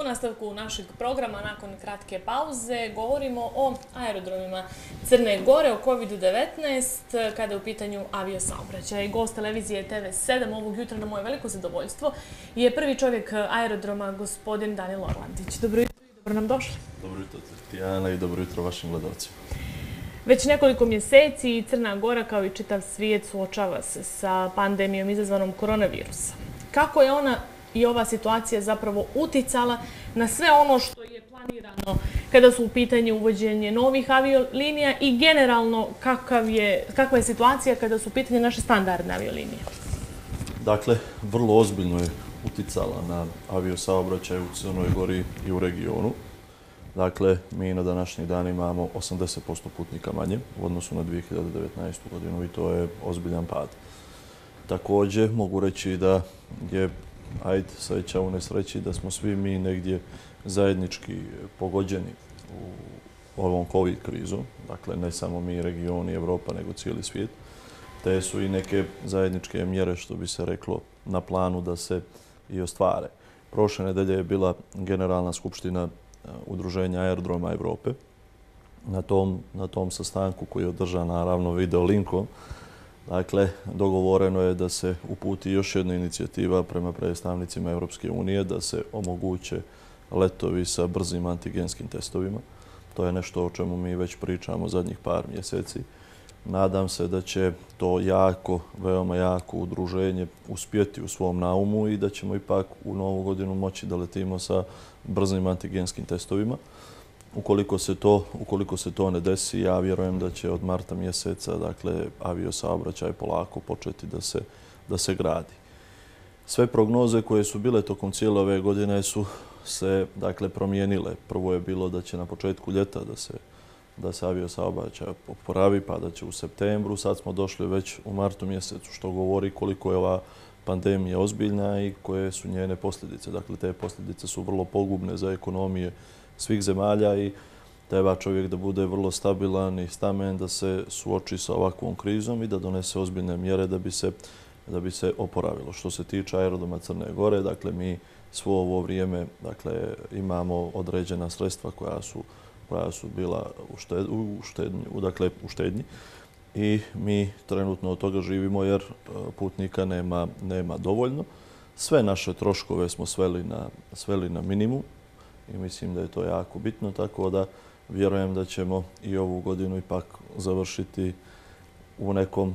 U nastavku našeg programa, nakon kratke pauze, govorimo o aerodromima Crne Gore, o COVID-19, kada je u pitanju aviosaobraćaja. Gost televizije TV7 ovog jutra na moje veliko zadovoljstvo je prvi čovjek aerodroma, gospodin Danilo Orlandić. Dobro jutro i dobro nam došli. Dobro jutro, Tijana, i dobro jutro vašim gledalcima. Već nekoliko mjeseci Crna Gora kao i čitav svijet suočava se sa pandemijom izazvanom koronavirusa. Kako je ona i ova situacija zapravo uticala na sve ono što je planirano kada su u pitanju uvođenje novih aviolinija i generalno kakva je situacija kada su u pitanju naše standardne aviolinije? Dakle, vrlo ozbiljno je uticala na aviosaobraćaj u Crnoj Gori i u regionu. Dakle, mi na današnji dan imamo 80% putnika manje u odnosu na 2019. godinu i to je ozbiljan pad. Također, mogu reći da je ajte, sreća u nesreći da smo svi mi negdje zajednički pogođeni u ovom COVID krizu, dakle ne samo mi region i Evropa nego cijeli svijet, te su i neke zajedničke mjere što bi se reklo na planu da se i ostvare. Prošle nedelje je bila Generalna skupština eh, Udruženja aerodroma Evrope. Na tom sastanku koji je održan naravno video linkom, Dakle, dogovoreno je da se uputi još jedna inicijativa prema predstavnicima Europske unije da se omoguće letovi sa brzim antigenskim testovima. To je nešto o čemu mi već pričamo zadnjih par mjeseci. Nadam se da će to jako, veoma jako udruženje uspjeti u svom naumu i da ćemo ipak u novu godinu moći da letimo sa brzim antigenskim testovima. Ukoliko se, to, ukoliko se to ne desi, ja vjerujem da će od marta mjeseca dakle, avio saobraćaj polako početi da se, da se gradi. Sve prognoze koje su bile tokom cijele ove godine su se dakle, promijenile. Prvo je bilo da će na početku ljeta da se, da se avio saobraćaj oporavi, pa da će u septembru. Sad smo došli već u martu mjesecu, što govori koliko je ova pandemija ozbiljna i koje su njene posljedice. Dakle, te posljedice su vrlo pogubne za ekonomije, svih zemalja i treba čovjek da bude vrlo stabilan i stamen da se suoči sa ovakvom krizom i da donese ozbiljne mjere da bi se oporavilo. Što se tiče aerodoma Crne Gore, dakle, mi svo ovo vrijeme dakle, imamo određena sredstva koja su su bila dakle, u štednji i mi trenutno od toga živimo jer e, putnika nema dovoljno. Sve naše troškove smo sveli na minimum i mislim da je to jako bitno, tako da vjerujem da ćemo i ovu godinu ipak završiti u nekom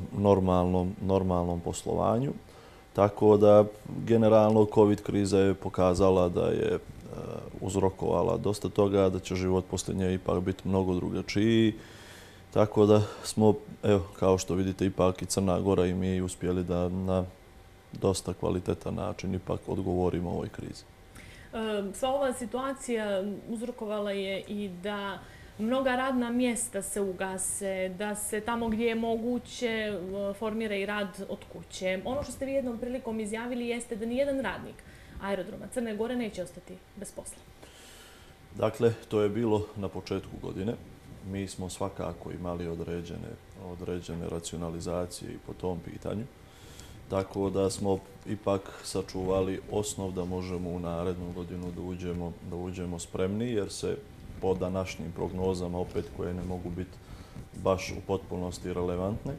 normalnom poslovanju. Tako da generalno COVID kriza je pokazala da je e, uzrokovala dosta toga, da će život posle nje ipak biti mnogo drugačiji. Tako da smo, evo, kao što vidite, ipak i Crna Gora i mi uspjeli da na dosta kvaliteta način ipak odgovorimo ovoj krizi sva ova situacija uzrokovala je i da mnoga radna mjesta se ugase, da se tamo gdje je moguće formira i rad od kuće. Ono što ste vi jednom prilikom izjavili jeste da nijedan radnik aerodroma Crne Gore neće ostati bez posla. Dakle, to je bilo na početku godine. Mi smo svakako imali određene, određene racionalizacije i po tom pitanju tako da smo ipak sačuvali osnov da možemo u narednu godinu da uđemo spremni, jer se po današnjim prognozama, opet koje ne mogu biti baš u potpunosti relevantne,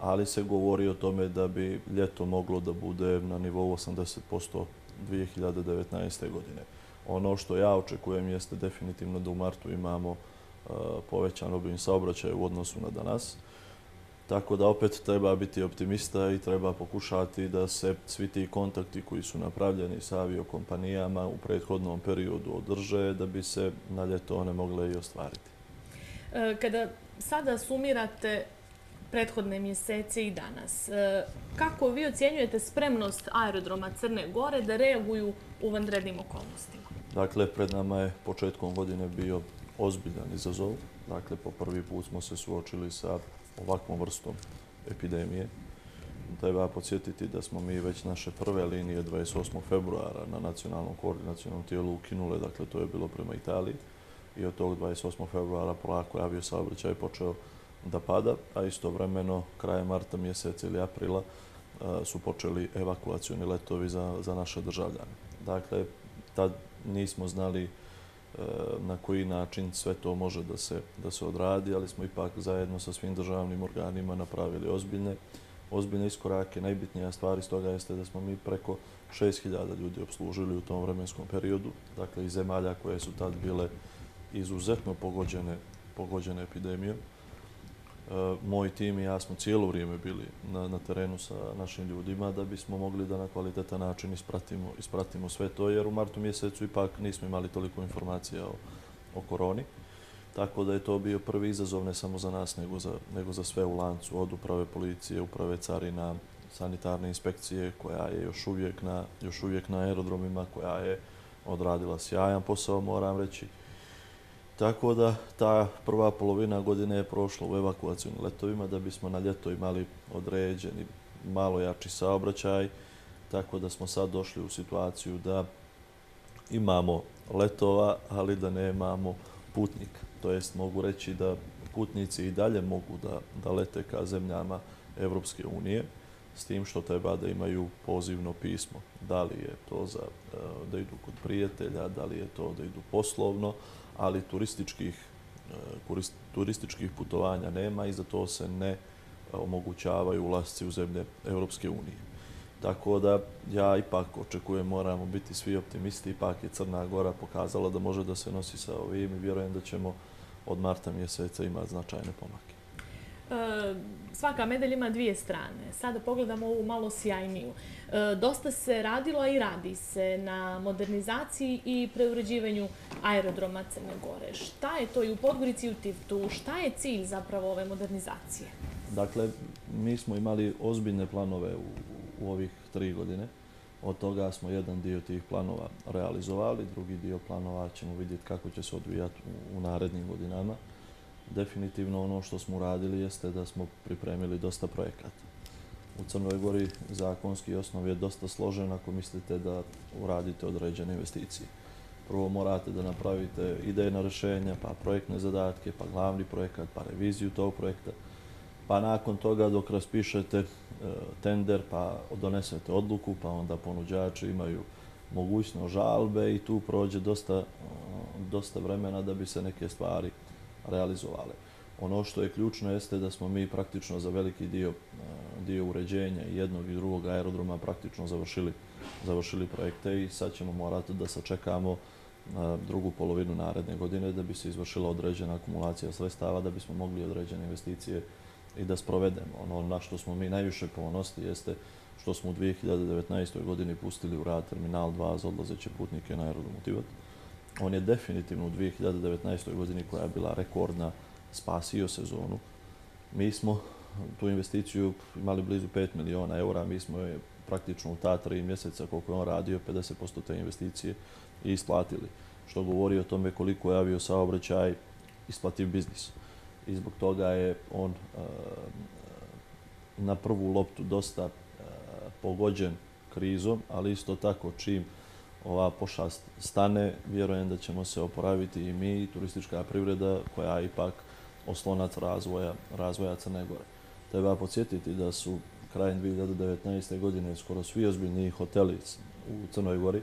ali se govori o tome da bi ljeto moglo da bude na nivou 80% 2019. godine. Ono što ja očekujem jeste definitivno da u martu imamo eh, povećan obim saobraćaja u odnosu na danas, Tako da opet treba biti optimista i treba pokušati da se svi ti kontakti koji su napravljeni sa aviokompanijama u prethodnom periodu održe da bi se na ljeto one mogle i ostvariti. E, kada sada sumirate prethodne mjesece i danas, e, kako vi ocjenjujete spremnost aerodroma Crne Gore da reaguju u vanrednim okolnostima? Dakle, pred nama je početkom godine bio ozbiljan izazov. Dakle, po prvi put smo se suočili sa ovakvom vrstom epidemije. Treba podsjetiti da smo mi već naše prve linije 28. februara na nacionalnom koordinacijalnom tijelu ukinule, dakle to je bilo prema Italiji i od tog 28. februara polako je avio saobraćaj počeo da pada, a istovremeno kraje marta mjeseca ili aprila su počeli evakuacijoni letovi za naše državljane. Dakle, tad nismo znali na koji način sve to može da se odradi, ali smo ipak zajedno sa svim državnim organima napravili ozbiljne iskorake. Najbitnija stvar iz toga jeste da smo mi preko 6.000 ljudi obslužili u tom vremenskom periodu, dakle i zemalja koje su tad bile izuzetno pogođene epidemijom. E, moj tim i ja smo cijelo vrijeme bili na terenu sa našim ljudima da bismo mogli da na kvalitetan način ispratimo sve to, jer u martu mjesecu ipak nismo imali toliko informacija o koroni. Tako da je to bio prvi izazov ne samo za nas, nego za sve u lancu, od uprave policije, uprave carina, sanitarne inspekcije koja je još uvijek na aerodromima, koja je odradila sjajan posao, moram reći. Tako da ta prva polovina godine je prošla u evakuacijnim letovima da bismo na ljeto imali određeni malo jači saobraćaj. Tako da smo sad došli u situaciju da imamo letova, ali da nemamo putnika. To jest mogu reći da putnici i dalje mogu da da lete ka zemljama Evropske unije s tim što treba da imaju pozivno pismo. Da li je to za, eh, da idu kod prijatelja, da li je to da idu poslovno, ali turističkih, eh, turističkih putovanja nema i za to se ne eh, omogućavaju ulazci u zemlje Europske unije. Tako da ja ipak očekujem, moramo biti svi optimisti, ipak je Crna Gora pokazala da može da se nosi sa ovim i vjerujem da ćemo od marta mjeseca imati značajne pomake svaka medalj ima dvije strane. Sada pogledamo ovu malo sjajniju. E, dosta se radilo i radi se na modernizaciji i preuređivanju aerodroma Crne Gore. Šta je to i u Podgorici i u Tivtu? Šta je cilj zapravo ove modernizacije? Dakle, mi smo imali ozbiljne planove u, ovih tri godine. Od toga smo jedan dio tih planova realizovali, drugi dio planova ćemo vidjeti kako će se odvijati u narednim godinama definitivno ono što smo uradili jeste da smo pripremili dosta projekata. U Crnoj Gori zakonski osnov je dosta složen ako mislite da uradite određene investicije. Prvo morate da napravite idejna rešenja, pa projektne zadatke, pa glavni projekat, pa reviziju tog projekta. Pa nakon toga dok raspišete e, tender, pa donesete odluku, pa onda ponuđači imaju mogućno žalbe i tu prođe dosta vremena da bi se neke stvari učinili realizovali. Ono što je ključno jeste da smo mi praktično za veliki dio eh, dio uređenja jednog i drugog aerodroma praktično završili završili projekte i sad ćemo morati da sačekamo eh, drugu polovinu naredne godine da bi se izvršila određena akumulacija sredstava, da bi smo mogli određene investicije i da sprovedemo. Ono na što smo mi najviše ponosti jeste što smo u 2019. godini pustili u rad terminal 2 za odlazeće putnike na aerodromu Tivota on je definitivno u 2019. godini koja je bila rekordna spasio sezonu. Mi smo tu investiciju imali blizu 5 miliona eura, mi smo je praktično u ta tri mjeseca koliko je on radio 50% te investicije i isplatili. Što govori o tome koliko je avio saobraćaj isplativ biznis. I zbog toga je on eh, na prvu loptu dosta eh, pogođen krizom, ali isto tako čim ova pošast stane, vjerujem da ćemo se oporaviti i mi, turistička privreda, koja je ipak oslonac razvoja, razvoja Crne Gore. Treba podsjetiti da su krajem 2019. godine skoro svi ozbiljni hoteli u Crnoj Gori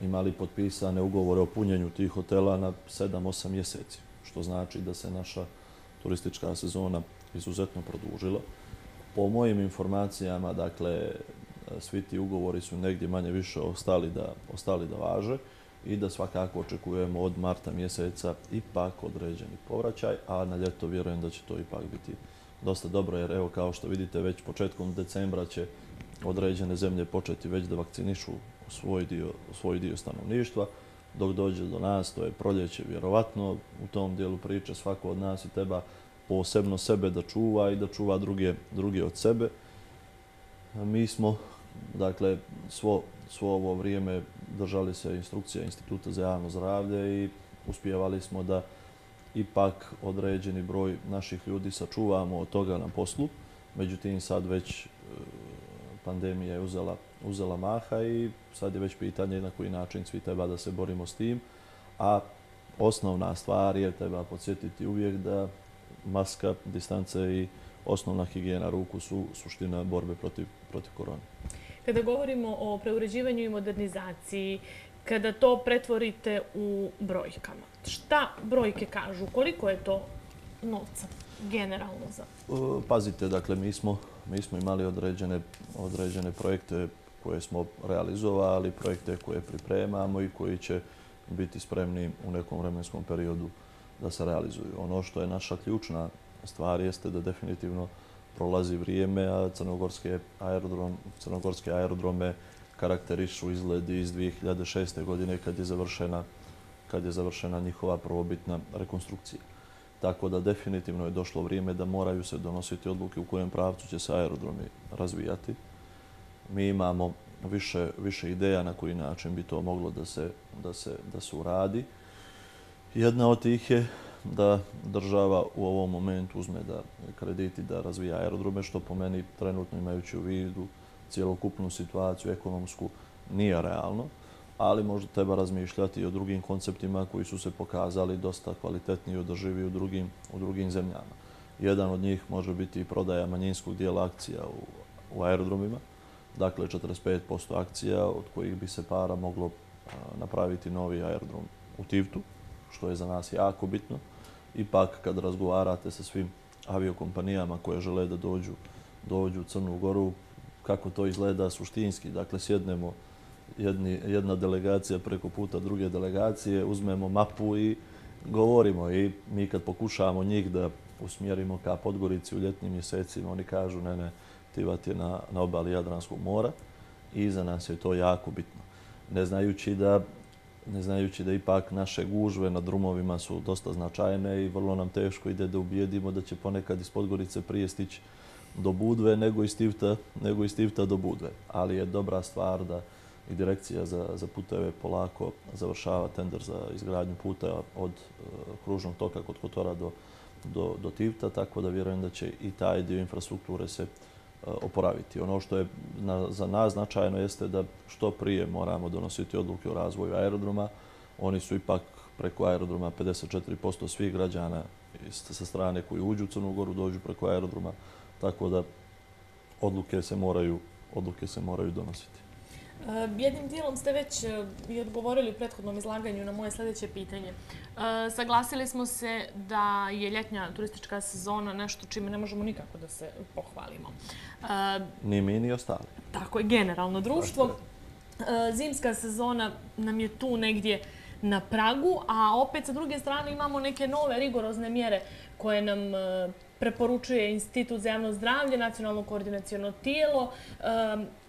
imali potpisane ugovore o punjenju tih hotela na 7-8 mjeseci, što znači da se naša turistička sezona izuzetno produžila. Po mojim informacijama, dakle, svi ti ugovori su negdje manje više ostali da važe i da svakako očekujemo od marta mjeseca ipak određeni povraćaj, a na ljeto vjerujem da će to ipak biti dosta dobro, jer evo kao što vidite već početkom decembra će određene zemlje početi već da vakcinišu svoj dio stanovništva, dok dođe do nas, to je proljeće, vjerovatno u tom dijelu priče svako od nas i treba posebno sebe da čuva i da čuva druge od sebe. Mi smo, Dakle, svo, svo ovo vrijeme držali se instrukcija Instituta za javno zdravlje i uspjevali smo da ipak određeni broj naših ljudi sačuvamo od toga na poslu. Međutim, sad već e, pandemija je uzela, uzela maha i sad je već pitanje na koji način svi treba da se borimo s tim. A osnovna stvar je, treba podsjetiti uvijek, da maska, distance i osnovna higijena ruku su suština borbe protiv, protiv korona. Kada govorimo o preuređivanju i modernizaciji, kada to pretvorite u brojkama, šta brojke kažu? Koliko je to novca generalno za... E, pazite, dakle, mi smo imali određene projekte koje smo realizovali, projekte koje pripremamo i koji će biti spremni u nekom vremenskom periodu da se realizuju. Ono što je naša ključna stvar jeste da definitivno prolazi vrijeme, a crnogorske aerodrome karakterišu izgled iz 2006. godine kad je završena njihova prvobitna rekonstrukcija. Tako da definitivno je došlo vrijeme da moraju se donositi odluke u kojem pravcu će se aerodromi razvijati. Mi imamo više ideja na koji način bi to moglo da se uradi. Jedna od tih je da država u ovom momentu uzme da krediti, da razvija aerodrome, što po meni trenutno imajući u vidu cijelokupnu situaciju ekonomsku nije realno, ali možda treba razmišljati i o drugim konceptima koji su se pokazali dosta kvalitetni i održivi u drugim zemljama. Jedan od njih može biti i prodaja manjinskog dijela akcija u aerodromima, dakle 45% akcija od kojih bi se para moglo napraviti novi aerodrom u Tivtu što je za nas jako bitno. Ipak, kad razgovarate sa svim aviokompanijama koje žele da dođu dođu u Crnu Goru, kako to izgleda suštinski. Dakle, sjednemo jedni, jedna delegacija preko puta druge delegacije, uzmemo mapu i govorimo. I mi kad pokušavamo njih da usmjerimo ka Podgorici u ljetnim mjesecima, oni kažu, ne, ne, Tivat je na obali Jadranskog mora i za nas je to jako bitno. Ne znajući da ne znajući da ipak naše gužve na drumovima su dosta značajne i vrlo nam teško ide da ubijedimo da će ponekad iz Podgorice prije stići do Budve nego iz Tivta do Budve. Ali je dobra stvar da i direkcija za za puteve polako završava tender za izgradnju puta od e, kružnog toka kod Kotora do do, do Tivta, tako da vjerujem da će i taj dio infrastrukture se izgledati Eh, oporaviti. Ono što je za nas značajno jeste da što prije moramo donositi odluke o razvoju aerodroma. Oni su ipak preko aerodroma 54% svih građana sa strane koji uđu u Goru dođu preko aerodroma. Tako da odluke se moraju donositi. Eh, jednim dijelom ste već eh, i odgovorili u prethodnom izlaganju na moje sljedeće pitanje. Eh, saglasili smo se da je ljetnja turistička sezona nešto čime ne možemo nikako da se pohvalimo. Ni mi, ni ostali. Tako je, generalno društvo. Zimska sezona nam je tu negdje na pragu, a opet sa druge strane imamo neke nove rigorozne mjere koje nam preporučuje Institut zemno zdravlje, nacionalno koordinacijono tijelo.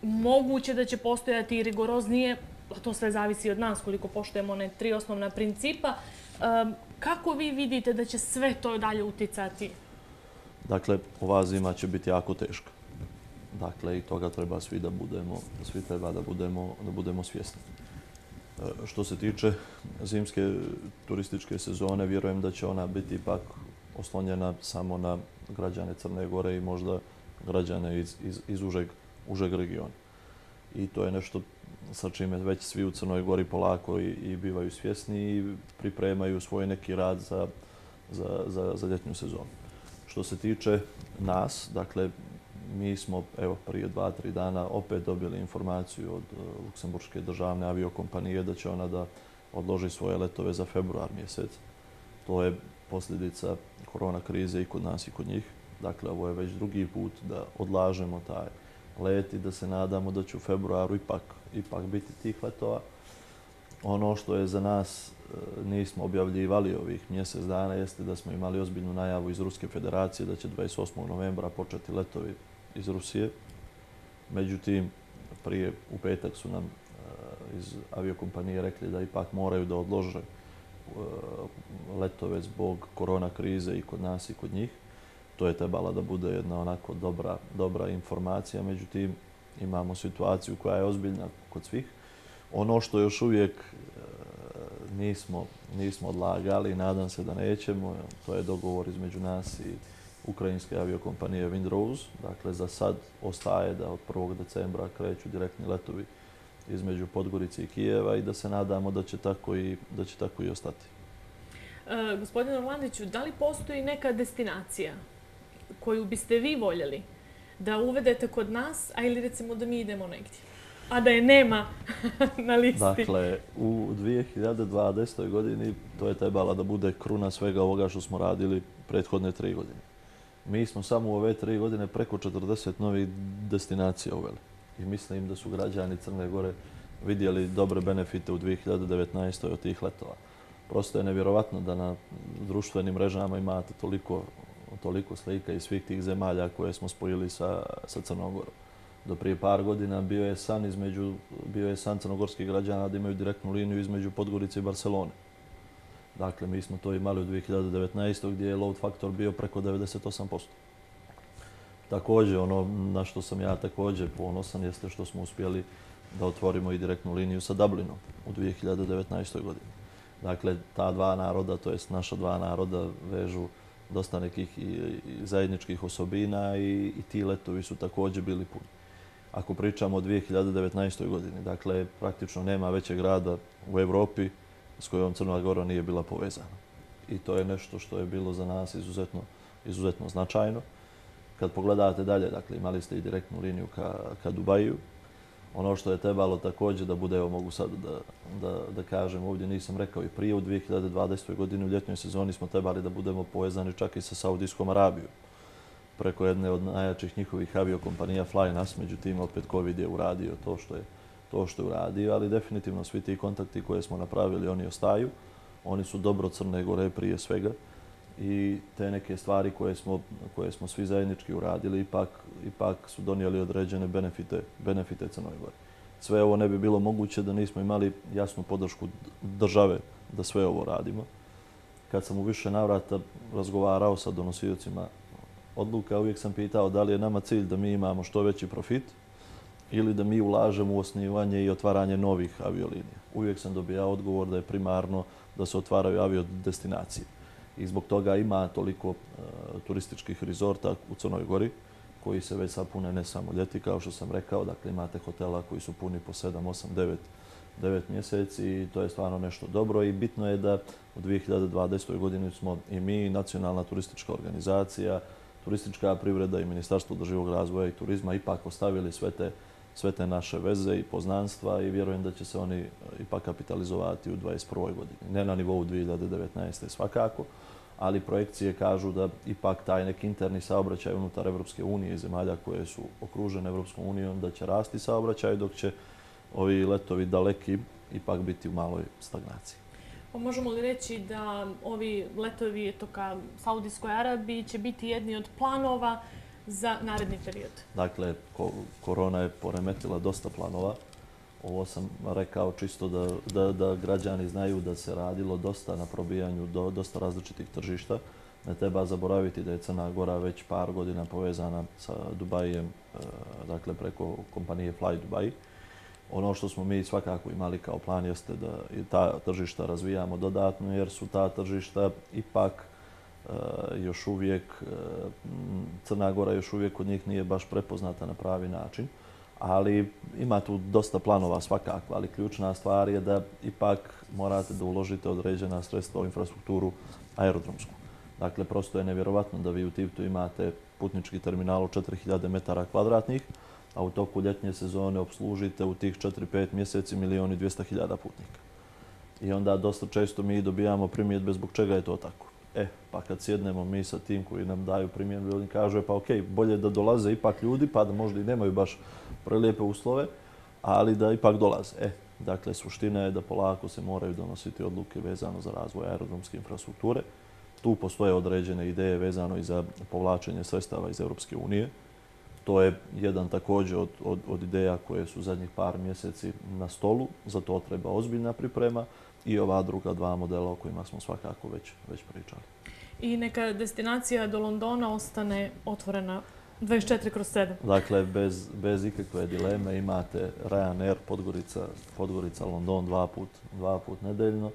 Moguće da će postojati i rigoroznije, a to sve zavisi od nas koliko poštojemo one tri osnovna principa. Kako vi vidite da će sve to dalje uticati? Dakle, ova zima će biti jako teška. Dakle, i toga treba svi da budemo, svi treba da budemo, da budemo svjesni. E, što se tiče zimske turističke sezone, vjerujem da će ona biti ipak oslonjena samo na građane Crne Gore i možda građane iz užeg regiona. I to je nešto sa čime već svi u Crnoj Gori polako i bivaju svjesni i pripremaju svoj neki rad za ljetnju sezonu. Što se tiče nas, dakle, mi smo prije dva, tri dana opet dobili informaciju od e, Luksemburgske državne aviokompanije da će ona da odloži svoje letove za februar mjesec. To je posljedica korona krize i kod nas i kod njih. Dakle, ovo je već drugi put da odlažemo taj let i da se nadamo da će u februaru ipak biti tih letova. Ono što je za nas, e, nismo objavljivali ovih mjesec dana, jeste da smo imali ozbiljnu najavu iz Ruske federacije da će 28. novembra početi letovi iz Rusije. Međutim, prije u petak su nam e, iz aviokompanije rekli da ipak moraju da odložaju E, letove zbog korona krize i kod nas i kod njih. To je trebala da bude jedna onako dobra dobra informacija. Međutim, imamo situaciju koja je ozbiljna kod svih. Ono što još uvijek e, nismo nismo odlagali, nadam se da nećemo, to je dogovor između nas i ukrajinske aviokompanije Windrose. Dakle, za sad ostaje da od 1. decembra kreću direktni letovi izgleda između Podgorice i Kijeva i da se nadamo da će tako i ostati. E, Gospodin Orlandiću, da li postoji neka destinacija koju biste vi voljeli da uvedete kod nas, a ili recimo da mi idemo negdje, a da je nema na listi? Dakle, u 2020. godini to je trebala da bude kruna svega ovoga što smo radili prethodne tri godine. Mi smo samo u ove tri godine preko 40 novih destinacija uveli i mislim da su građani Crne Gore vidjeli dobre benefite u 2019. od tih letova. Prosto je nevjerovatno da na društvenim mrežama imate toliko slika iz svih tih zemalja koje smo spojili sa Crnogorom. Do prije par godina bio je san crnogorskih građana da imaju direktnu liniju između Podgorice i Barcelone. Dakle, mi smo to imali u 2019. gdje je load factor bio preko 98%. Također, ono na što sam ja također ponosan jeste što smo uspjeli da otvorimo i direktnu liniju sa Dublinom u 2019. godini. Dakle, ta dva naroda, to jest naša dva naroda, vežu dosta nekih zajedničkih osobina i i ti letovi su također bili puni. Ako pričamo o 2019. godini, dakle, praktično nema većeg grada u Evropi s kojom Crna Gora nije bila povezana. I to je nešto što je bilo za nas izuzetno, izuzetno značajno kad pogledate dalje, dakle imali ste i direktnu liniju ka, ka Dubaju. Ono što je trebalo također da bude, evo mogu sad da, da, da kažem ovdje, nisam rekao i prije, u 2020. godini u ljetnjoj sezoni smo trebali da budemo povezani čak i sa Saudijskom Arabijom preko jedne od najjačih njihovih aviokompanija Flynas, međutim opet COVID je uradio to što je to što je uradio, ali definitivno svi ti kontakti koje smo napravili, oni ostaju. Oni su dobro Crne Gore prije svega i te neke stvari koje smo svi zajednički uradili ipak su donijeli određene benefite Crnoj Gori. Sve ovo ne bi bilo moguće da nismo imali jasnu podršku države da sve ovo radimo. Kad sam u više navrata razgovarao sa donosiocima odluka, uvijek sam pitao da li je nama cilj da mi imamo što veći profit ili da mi ulažemo u osnivanje i otvaranje novih aviolinija. Uvijek sam dobijao odgovor da je primarno da se otvaraju aviodestinacije i zbog toga ima toliko e, turističkih rezorta u Crnoj Gori koji se već sapune ne samo ljeti, kao što sam rekao, dakle imate hotela koji su puni po 7, 8, 9, 9 mjeseci i to je stvarno nešto dobro i bitno je da u 2020. godini smo i mi, nacionalna turistička organizacija, turistička privreda i Ministarstvo drživog razvoja i turizma ipak ostavili sve te, sve te naše veze i poznanstva i vjerujem da će se oni ipak kapitalizovati u 2021. godini. Ne na nivou 2019. svakako, ali projekcije kažu da ipak taj neki interni saobraćaj unutar Evropske unije i zemalja koje su okružene Evropskom unijom da će rasti saobraćaj dok će ovi letovi daleki ipak biti u maloj stagnaciji. Pa možemo li reći da ovi letovi toka Saudijskoj Arabiji će biti jedni od planova za naredni period? Dakle, korona je poremetila dosta planova. Ovo sam rekao čisto da građani znaju da se radilo dosta na probijanju dosta različitih tržišta. Ne treba zaboraviti da je Crna Gora već par godina povezana sa Dubajem, e, dakle preko kompanije Fly Dubai. Ono što smo mi svakako imali kao plan jeste da ta tržišta razvijamo dodatno, jer su ta tržišta ipak e, još uvijek, e, Crna Gora još uvijek od njih nije baš prepoznata na pravi način ali ima tu dosta planova svakako, ali ključna stvar je da ipak morate da uložite određena sredstva u infrastrukturu aerodromsku. Dakle, prosto je nevjerovatno da vi u Tivtu imate putnički terminal od 4000 metara kvadratnih, a u toku ljetnje sezone obslužite u tih 4-5 mjeseci milijoni 200.000 putnika. I onda dosta često mi dobijamo primjetbe zbog čega je to tako. E, pa kad sjednemo mi sa tim koji nam daju primjetbe, oni kažu e, pa okej, bolje da dolaze ipak ljudi pa da možda i nemaju baš prelijepe uslove, ali da ipak dolaze. E, dakle, suština je da polako se moraju donositi odluke vezano za razvoj aerodromske infrastrukture. Tu postoje određene ideje vezano i za povlačenje sredstava iz Europske unije. To je jedan također od, od, od ideja koje su zadnjih par mjeseci na stolu. Za to treba ozbiljna priprema i ova druga dva modela o kojima smo svakako već, već pričali. I neka destinacija do Londona ostane otvorena 24 kroz 7. Dakle, bez ikakve dileme imate Ryanair, Podgorica, Podgorica, London dva put nedeljno.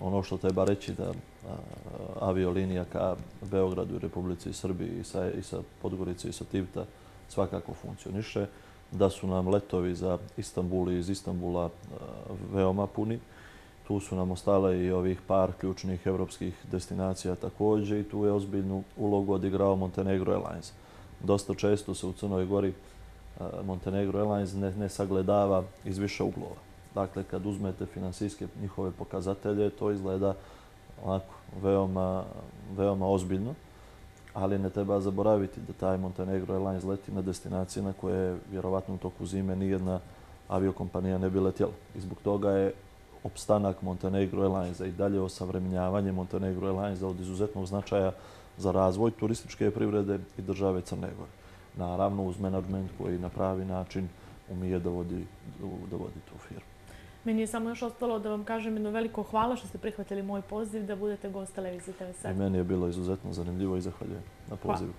Ono što treba reći da aviolinija ka Beogradu i Republici Srbiji i sa Podgorica i sa Tivta svakako funkcioniše, da su nam letovi za Istanbul i iz Istanbula veoma puni. Tu su nam ostale i ovih par ključnih evropskih destinacija također i tu je ozbiljnu ulogu odigrao Montenegro Airlines dosta često se u Crnoj Gori e, Montenegro Airlines ne sagledava iz više uglova. Dakle, kad uzmete finansijske njihove pokazatelje, to izgleda veoma ozbiljno, ali ne treba zaboraviti da taj Montenegro Airlines leti na destinacije na koje je vjerovatno u toku zime nijedna aviokompanija ne bi letjela. I zbog toga je opstanak Montenegro Airlinesa i dalje osavremenjavanje Montenegro Airlinesa od izuzetnog značaja za razvoj turističke privrede i države Crne Gore. Naravno, uz menadžment koji na pravi način umije da vodi tu firmu. Meni je samo još ostalo da vam kažem jedno veliko hvala što ste prihvatili moj poziv da budete gost televizije tv I meni je bilo izuzetno zanimljivo i zahvaljujem na pozivu.